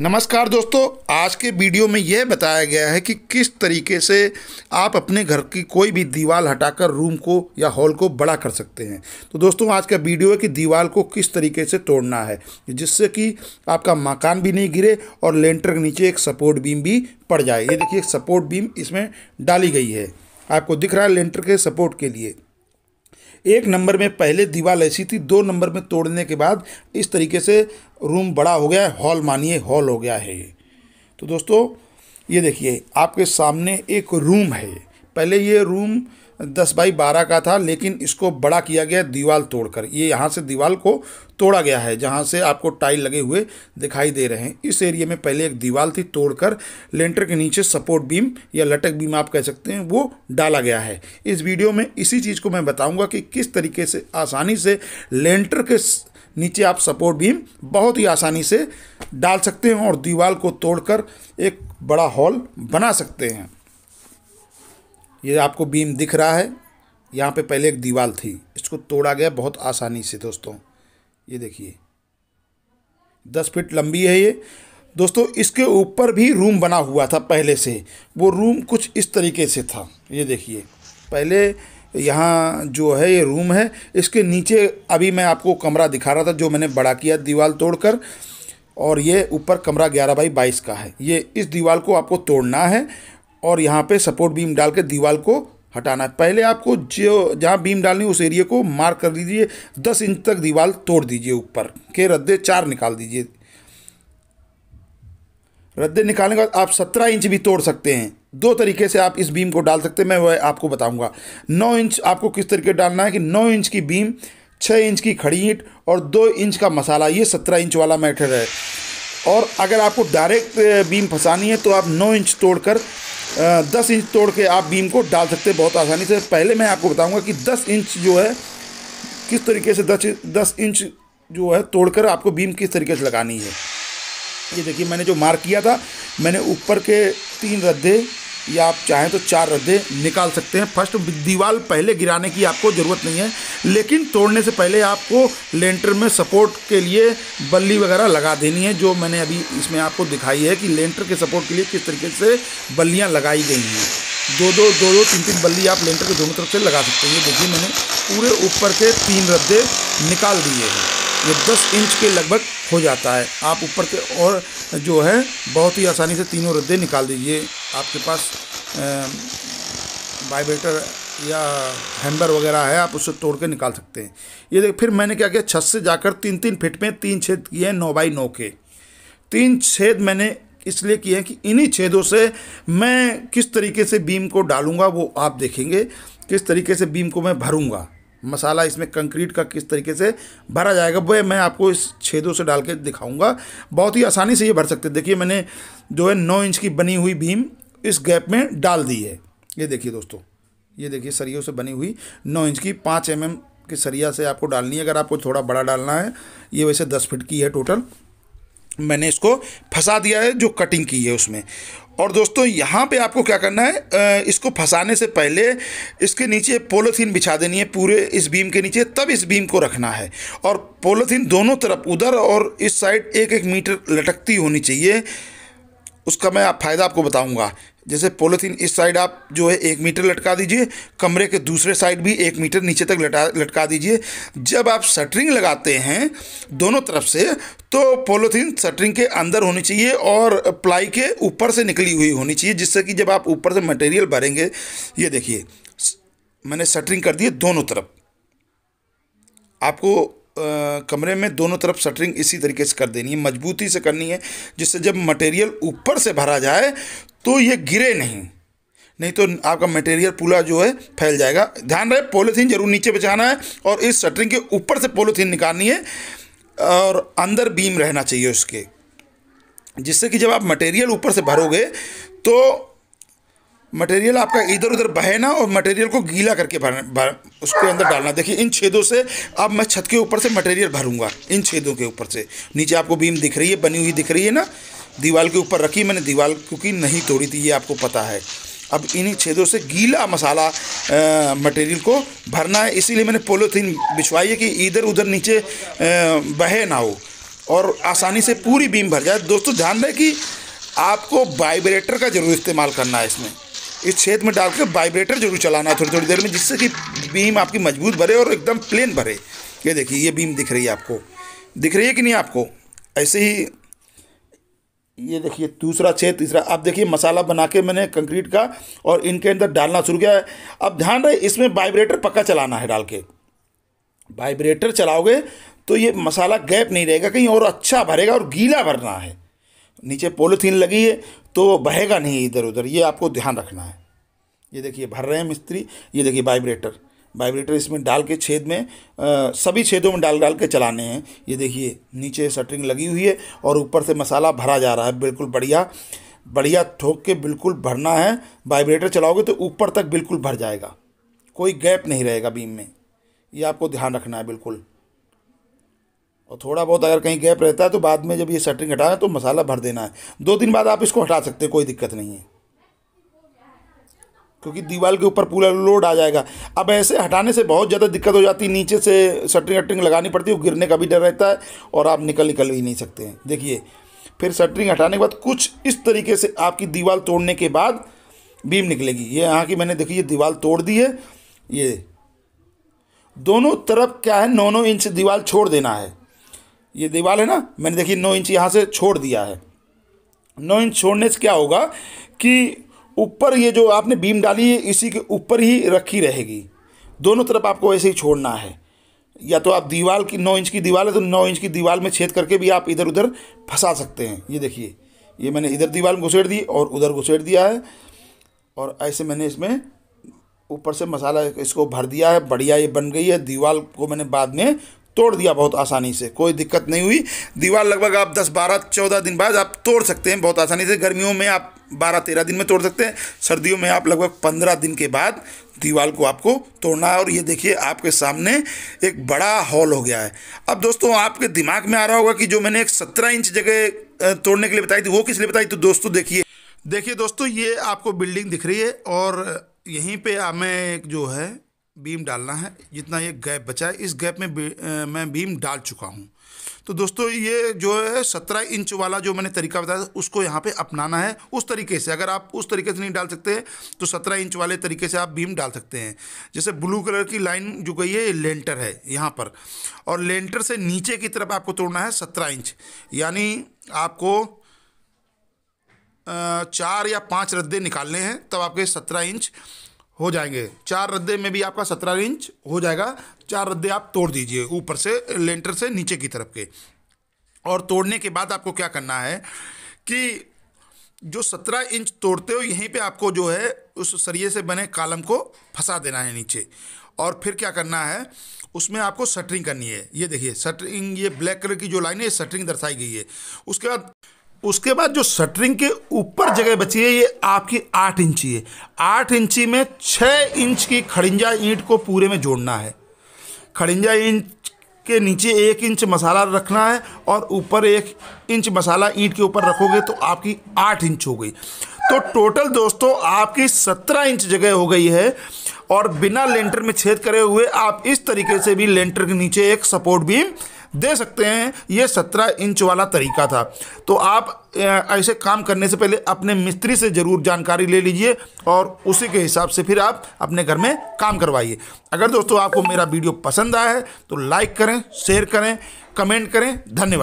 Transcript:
नमस्कार दोस्तों आज के वीडियो में यह बताया गया है कि किस तरीके से आप अपने घर की कोई भी दीवार हटाकर रूम को या हॉल को बड़ा कर सकते हैं तो दोस्तों आज का वीडियो है कि दीवार को किस तरीके से तोड़ना है जिससे कि आपका मकान भी नहीं गिरे और लेंटर के नीचे एक सपोर्ट बीम भी पड़ जाए ये देखिए एक सपोर्ट बीम इसमें डाली गई है आपको दिख रहा है लेंटर के सपोर्ट के लिए एक नंबर में पहले दीवार ऐसी थी दो नंबर में तोड़ने के बाद इस तरीके से रूम बड़ा हो गया है हॉल मानिए हॉल हो गया है तो दोस्तों ये देखिए आपके सामने एक रूम है पहले ये रूम दस बाई बारह का था लेकिन इसको बड़ा किया गया दीवार तोड़कर ये यहाँ से दीवार को तोड़ा गया है जहाँ से आपको टाइल लगे हुए दिखाई दे रहे हैं इस एरिया में पहले एक दीवार थी तोड़कर लेंटर के नीचे सपोर्ट बीम या लटक बीम आप कह सकते हैं वो डाला गया है इस वीडियो में इसी चीज़ को मैं बताऊँगा कि किस तरीके से आसानी से लेंटर के नीचे आप सपोर्ट बीम बहुत ही आसानी से डाल सकते हैं और दीवार को तोड़कर एक बड़ा हॉल बना सकते हैं ये आपको बीम दिख रहा है यहाँ पे पहले एक दीवार थी इसको तोड़ा गया बहुत आसानी से दोस्तों ये देखिए दस फीट लंबी है ये दोस्तों इसके ऊपर भी रूम बना हुआ था पहले से वो रूम कुछ इस तरीके से था ये देखिए पहले यहाँ जो है ये रूम है इसके नीचे अभी मैं आपको कमरा दिखा रहा था जो मैंने बड़ा किया दीवार तोड़कर और ये ऊपर कमरा ग्यारह बाई बाईस का है ये इस दीवार को आपको तोड़ना है और यहाँ पे सपोर्ट बीम डाल के दीवार को हटाना है पहले आपको जो जहाँ बीम डालनी उस एरिया को मार्क कर दीजिए दस इंच तक दीवार तोड़ दीजिए ऊपर के रद्दे चार निकाल दीजिए रद्दे निकालने के बाद आप सत्रह इंच भी तोड़ सकते हैं दो तरीके से आप इस बीम को डाल सकते हैं मैं वह आपको बताऊंगा नौ इंच आपको किस तरीके डालना है कि नौ इंच की बीम छः इंच की खड़ी ईंट और दो इंच का मसाला ये सत्रह इंच वाला मैटर है और अगर आपको डायरेक्ट बीम फंसानी है तो आप नौ इंच तोड़कर दस इंच तोड़ के आप बीम को डाल सकते हैं बहुत आसानी से पहले मैं आपको बताऊंगा कि दस इंच जो है किस तरीके से दस दस इंच जो है तोड़कर आपको बीम किस तरीके से लगानी है ये देखिए मैंने जो मार्क किया था मैंने ऊपर के तीन रद्दे या आप चाहें तो चार रद्दे निकाल सकते हैं फर्स्ट दीवार पहले गिराने की आपको ज़रूरत नहीं है लेकिन तोड़ने से पहले आपको लेंटर में सपोर्ट के लिए बल्ली वगैरह लगा देनी है जो मैंने अभी इसमें आपको दिखाई है कि लेंटर के सपोर्ट के लिए किस तरीके से बल्लियाँ लगाई गई हैं दो दो दो दो तीन तीन बल्ली आप लेंटर के दोनों तरफ से लगा सकते हैं देखिए मैंने पूरे ऊपर के तीन रद्दे निकाल दिए हैं ये 10 इंच के लगभग हो जाता है आप ऊपर के और जो है बहुत ही आसानी से तीनों रद्दे निकाल दीजिए आपके पास वाइब्रेटर या हैम्बर वगैरह है आप उससे तोड़ के निकाल सकते हैं ये देख फिर मैंने क्या किया छत से जाकर तीन तीन फिट में तीन छेद किए हैं नौ बाई नौ के तीन छेद मैंने इसलिए किए हैं कि इन्हीं छेदों से मैं किस तरीके से बीम को डालूंगा वो आप देखेंगे किस तरीके से बीम को मैं भरूंगा मसाला इसमें कंक्रीट का किस तरीके से भरा जाएगा वह मैं आपको इस छेदों से डाल के दिखाऊँगा बहुत ही आसानी से ये भर सकते देखिए मैंने जो है नौ इंच की बनी हुई भीम इस गैप में डाल दी है ये देखिए दोस्तों ये देखिए सरियों से बनी हुई नौ इंच की पाँच एम की सरिया से आपको डालनी है अगर आपको थोड़ा बड़ा डालना है ये वैसे दस फिट की है टोटल मैंने इसको फंसा दिया है जो कटिंग की है उसमें और दोस्तों यहाँ पे आपको क्या करना है इसको फंसाने से पहले इसके नीचे पोलोथीन बिछा देनी है पूरे इस बीम के नीचे तब इस बीम को रखना है और पोलोथीन दोनों तरफ उधर और इस साइड एक एक मीटर लटकती होनी चाहिए उसका मैं आप फ़ायदा आपको बताऊंगा जैसे पोलिथीन इस साइड आप जो है एक मीटर लटका दीजिए कमरे के दूसरे साइड भी एक मीटर नीचे तक लटा लटका दीजिए जब आप शटरिंग लगाते हैं दोनों तरफ से तो पोलिथीन शटरिंग के अंदर होनी चाहिए और प्लाई के ऊपर से निकली हुई होनी चाहिए जिससे कि जब आप ऊपर से मटेरियल भरेंगे ये देखिए मैंने शटरिंग कर दी दोनों तरफ आपको कमरे में दोनों तरफ शटरिंग इसी तरीके से कर देनी है मजबूती से करनी है जिससे जब मटेरियल ऊपर से भरा जाए तो ये गिरे नहीं नहीं तो आपका मटेरियल पूरा जो है फैल जाएगा ध्यान रहे पोलिथीन जरूर नीचे बचाना है और इस शटरिंग के ऊपर से पोलिथीन निकालनी है और अंदर बीम रहना चाहिए उसके जिससे कि जब आप मटेरियल ऊपर से भरोगे तो मटेरियल आपका इधर उधर बहना और मटेरियल को गीला करके भर, भर उसके अंदर डालना देखिए इन छेदों से अब मैं छत के ऊपर से मटेरियल भरूंगा इन छेदों के ऊपर से नीचे आपको बीम दिख रही है बनी हुई दिख रही है ना दीवार के ऊपर रखी मैंने दीवार क्योंकि नहीं तोड़ी थी ये आपको पता है अब इन्हीं छेदों से गीला मसाला मटेरियल को भरना है इसीलिए मैंने पोलोथीन बिछवाई है कि इधर उधर नीचे आ, बहे ना हो और आसानी से पूरी बीम भर जाए दोस्तों ध्यान रहे कि आपको वाइब्रेटर का ज़रूर इस्तेमाल करना है इसमें इस छेद में डालकर वाइब्रेटर जरूर चलाना है थोड़ी थोड़ी देर में जिससे कि बीम आपकी मजबूत भरे और एकदम प्लेन भरे ये देखिए ये बीम दिख रही है आपको दिख रही है कि नहीं आपको ऐसे ही ये देखिए दूसरा छेद तीसरा अब देखिए मसाला बना के मैंने कंक्रीट का और इनके अंदर डालना शुरू किया है अब ध्यान रहे इसमें वाइब्रेटर पक्का चलाना है डाल के वाइब्रेटर चलाओगे तो ये मसाला गैप नहीं रहेगा कहीं और अच्छा भरेगा और गीला भरना है नीचे पोलिथीन लगी है तो बहेगा नहीं इधर उधर ये आपको ध्यान रखना है ये देखिए भर रहे हैं मिस्त्री ये देखिए वाइब्रेटर वाइब्रेटर इसमें डाल के छेद में आ, सभी छेदों में डाल डाल के चलाने हैं ये देखिए नीचे शटरिंग लगी हुई है और ऊपर से मसाला भरा जा रहा है बिल्कुल बढ़िया बढ़िया ठोक के बिल्कुल भरना है वाइब्रेटर चलाओगे तो ऊपर तक बिल्कुल भर जाएगा कोई गैप नहीं रहेगा बीम में ये आपको ध्यान रखना है बिल्कुल और थोड़ा बहुत अगर कहीं गैप रहता है तो बाद में जब ये सटरिंग हटाना तो मसाला भर देना है दो दिन बाद आप इसको हटा सकते हैं कोई दिक्कत नहीं है क्योंकि दीवार के ऊपर पूरा लोड आ जाएगा अब ऐसे हटाने से बहुत ज़्यादा दिक्कत हो जाती है नीचे से सटरिंग वटरिंग लगानी पड़ती है गिरने का भी डर रहता है और आप निकल निकल भी नहीं सकते हैं देखिए फिर शटरिंग हटाने के बाद कुछ इस तरीके से आपकी दीवार तोड़ने के बाद बीम निकलेगी ये यहाँ की मैंने देखी ये दीवार तोड़ दी है ये दोनों तरफ क्या है नौ नौ इंच दीवार छोड़ देना है ये दीवार है ना मैंने देखिए नौ इंच यहाँ से छोड़ दिया है नौ इंच छोड़ने से क्या होगा कि ऊपर ये जो आपने बीम डाली है इसी के ऊपर ही रखी रहेगी दोनों तरफ आपको ऐसे ही छोड़ना है या तो आप दीवार की नौ इंच की दीवार है तो नौ इंच की दीवार में छेद करके भी आप इधर उधर फंसा सकते हैं ये देखिए ये मैंने इधर दीवार में घुसेड़ दी और उधर घुसेड़ दिया है और ऐसे मैंने इसमें ऊपर से मसाला इसको भर दिया है बढ़िया ये बन गई है दीवार को मैंने बाद में तोड़ दिया बहुत आसानी से कोई दिक्कत नहीं हुई दीवार लगभग आप 10 12 14 दिन बाद आप तोड़ सकते हैं बहुत आसानी से गर्मियों में आप 12 13 दिन में तोड़ सकते हैं सर्दियों में आप लगभग 15 दिन के बाद दीवार को आपको तोड़ना है और ये देखिए आपके सामने एक बड़ा हॉल हो गया है अब दोस्तों आपके दिमाग में आ रहा होगा कि जो मैंने एक सत्रह इंच जगह तोड़ने के लिए बताई थी वो किस लिए बताई तो दोस्तों देखिए देखिए दोस्तों ये आपको बिल्डिंग दिख रही है और यहीं पर हमें जो है बीम डालना है जितना ये गैप बचा है इस गैप में बी, मैं बीम डाल चुका हूँ तो दोस्तों ये जो है सत्रह इंच वाला जो मैंने तरीका बताया उसको यहाँ पे अपनाना है उस तरीके से अगर आप उस तरीके से नहीं डाल सकते तो सत्रह इंच वाले तरीके से आप बीम डाल सकते हैं जैसे ब्लू कलर की लाइन जो गई है लेंटर है यहाँ पर और लेंटर से नीचे की तरफ आपको तोड़ना है सत्रह इंच यानी आपको चार या पाँच रद्दे निकालने हैं तब आपके सत्रह इंच हो जाएंगे चार रद्दे में भी आपका सत्रह इंच हो जाएगा चार रद्दे आप तोड़ दीजिए ऊपर से लेंटर से नीचे की तरफ के और तोड़ने के बाद आपको क्या करना है कि जो सत्रह इंच तोड़ते हो यहीं पे आपको जो है उस सरिये से बने कालम को फंसा देना है नीचे और फिर क्या करना है उसमें आपको सटरिंग करनी है ये देखिए सटरिंग ये ब्लैक कलर की जो लाइन है ये सटरिंग दर्शाई गई है उसके बाद उसके बाद जो शटरिंग के ऊपर जगह बची है ये आपकी आठ इंची है आठ इंची में छः इंच की खड़िंजा ईंट को पूरे में जोड़ना है खड़िंजा ईंट के नीचे एक इंच मसाला रखना है और ऊपर एक इंच मसाला ईंट के ऊपर रखोगे तो आपकी आठ इंच हो गई तो टोटल दोस्तों आपकी सत्रह इंच जगह हो गई है और बिना लेंटर में छेद करे हुए आप इस तरीके से भी लेंटर के नीचे एक सपोर्ट बीम दे सकते हैं ये सत्रह इंच वाला तरीका था तो आप ऐसे काम करने से पहले अपने मिस्त्री से ज़रूर जानकारी ले लीजिए और उसी के हिसाब से फिर आप अपने घर में काम करवाइए अगर दोस्तों आपको मेरा वीडियो पसंद आया है तो लाइक करें शेयर करें कमेंट करें धन्यवाद